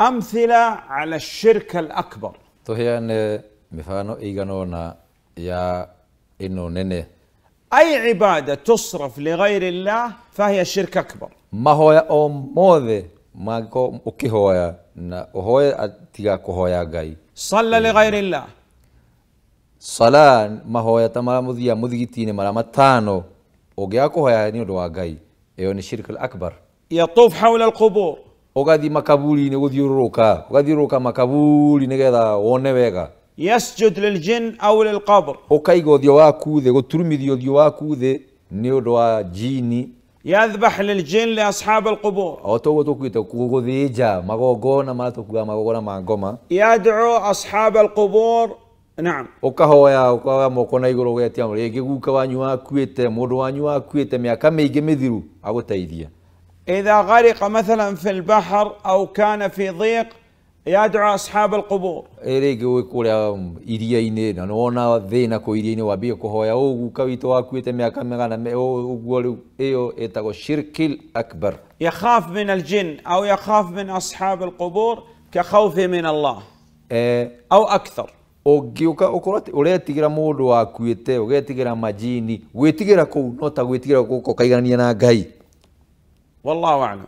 أمثلة على الشرك الأكبر تهيان مفانو إيغانونا يا إنو نيني أي عبادة تصرف لغير الله فهي شرك أكبر ما هو يا أم موذي ما كو أكي هو يا نا هو يا هو يا غاي صلى لغير الله صلاة ما هو يا تمارا مذيا مذيتيني مرا أوكي أكو هو يا نيو دوا غاي إيوني الشرك الأكبر يطوف حول القبور ugathi makaburi ni guthiururuka ugathi ruka makaburi ni getha wone wega yasjud lil jin aw lil qabr ukaigo thio waku the guturumithio thio waku the ni undu jini يذبح للجن لأصحاب القبور. أو تو تو كي تو كو ذيجا ما غونا ما تو كو ما غونا ما غوما. يدعو أصحاب القبور نعم. وكهوا يا وكهوا ما كنا يقولوا يا تيام ريجي كوا نيوا كويت مدوا نيوا كويت ميا كم يجي مديرو أقول تايديا. إذا غرق مثلا في البحر أو كان في ضيق يدعو أصحاب القبور إريجي يا ذينا إيو شرك الأكبر يخاف من الجن أو يخاف من أصحاب القبور كخوفه من الله أو أكثر ũngĩũka ũretigĩra mũndũ wakuĩte ũgetigĩra majini gwĩtigĩra kũu no ta gwĩtigĩra gũkũ na ngai والله أعلم